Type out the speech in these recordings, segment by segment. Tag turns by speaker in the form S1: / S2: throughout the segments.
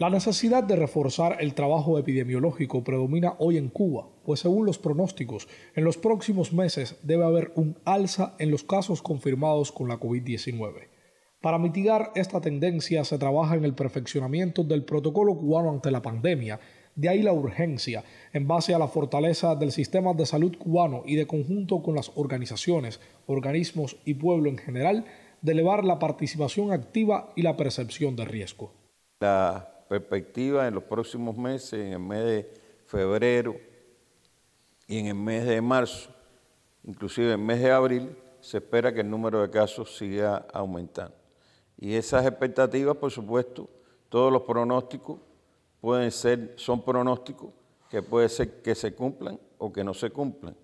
S1: La necesidad de reforzar el trabajo epidemiológico predomina hoy en Cuba, pues según los pronósticos, en los próximos meses debe haber un alza en los casos confirmados con la COVID-19. Para mitigar esta tendencia se trabaja en el perfeccionamiento del protocolo cubano ante la pandemia, de ahí la urgencia, en base a la fortaleza del sistema de salud cubano y de conjunto con las organizaciones, organismos y pueblo en general, de elevar la participación activa y la percepción de riesgo
S2: perspectiva en los próximos meses, en el mes de febrero y en el mes de marzo, inclusive en el mes de abril, se espera que el número de casos siga aumentando. Y esas expectativas, por supuesto, todos los pronósticos pueden ser, son pronósticos que puede ser que se cumplan o que no se cumplan.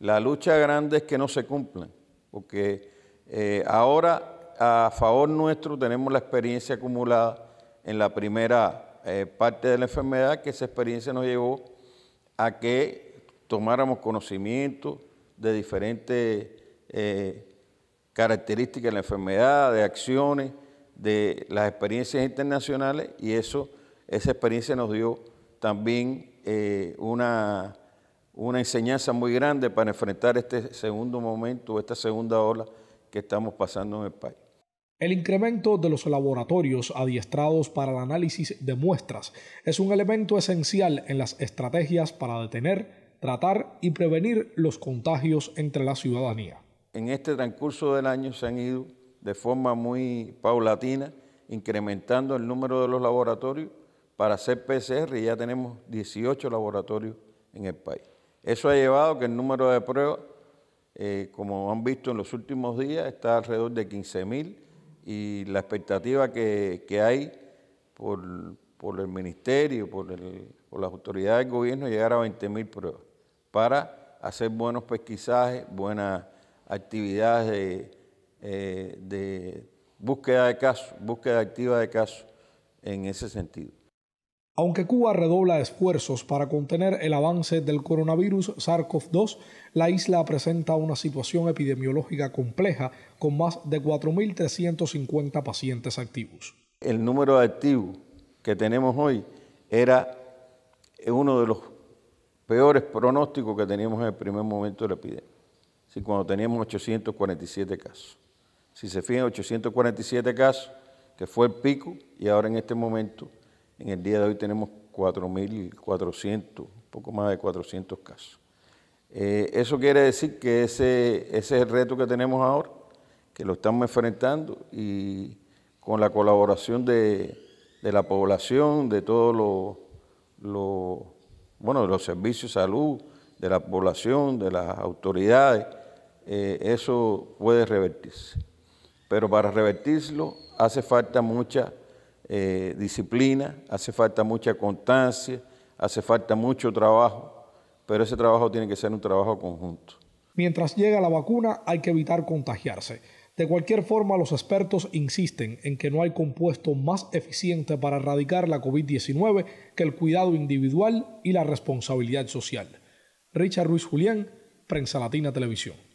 S2: La lucha grande es que no se cumplan, porque eh, ahora a favor nuestro tenemos la experiencia acumulada en la primera eh, parte de la enfermedad, que esa experiencia nos llevó a que tomáramos conocimiento de diferentes eh, características de la enfermedad, de acciones, de las experiencias internacionales y eso, esa experiencia nos dio también eh, una, una enseñanza muy grande para enfrentar este segundo momento, esta segunda ola que estamos pasando en el país.
S1: El incremento de los laboratorios adiestrados para el análisis de muestras es un elemento esencial en las estrategias para detener, tratar y prevenir los contagios entre la ciudadanía.
S2: En este transcurso del año se han ido de forma muy paulatina incrementando el número de los laboratorios para hacer PCR y ya tenemos 18 laboratorios en el país. Eso ha llevado que el número de pruebas, eh, como han visto en los últimos días, está alrededor de 15.000 y la expectativa que, hay por, el ministerio, por, las autoridades del gobierno, llegar a 20.000 pruebas para hacer buenos pesquisajes, buenas actividades eh, de búsqueda de casos, búsqueda activa de casos en ese sentido.
S1: Aunque Cuba redobla esfuerzos para contener el avance del coronavirus SARS-CoV-2, la isla presenta una situación epidemiológica compleja con más de 4.350 pacientes activos.
S2: El número de activos que tenemos hoy era uno de los peores pronósticos que teníamos en el primer momento de la epidemia, si cuando teníamos 847 casos. Si se fijan, 847 casos, que fue el pico, y ahora en este momento en el día de hoy tenemos 4.400, poco más de 400 casos. Eh, eso quiere decir que ese, es el reto que tenemos ahora, que lo estamos enfrentando y con la colaboración de, la población, de todos los, los, bueno, los servicios de salud, de la población, de las autoridades, eh, eso puede revertirse. Pero para revertirlo hace falta mucha eh, disciplina, hace falta mucha constancia, hace falta mucho trabajo, pero ese trabajo tiene que ser un trabajo conjunto.
S1: Mientras llega la vacuna hay que evitar contagiarse. De cualquier forma, los expertos insisten en que no hay compuesto más eficiente para erradicar la COVID-19 que el cuidado individual y la responsabilidad social. Richard Ruiz Julián, Prensa Latina Televisión.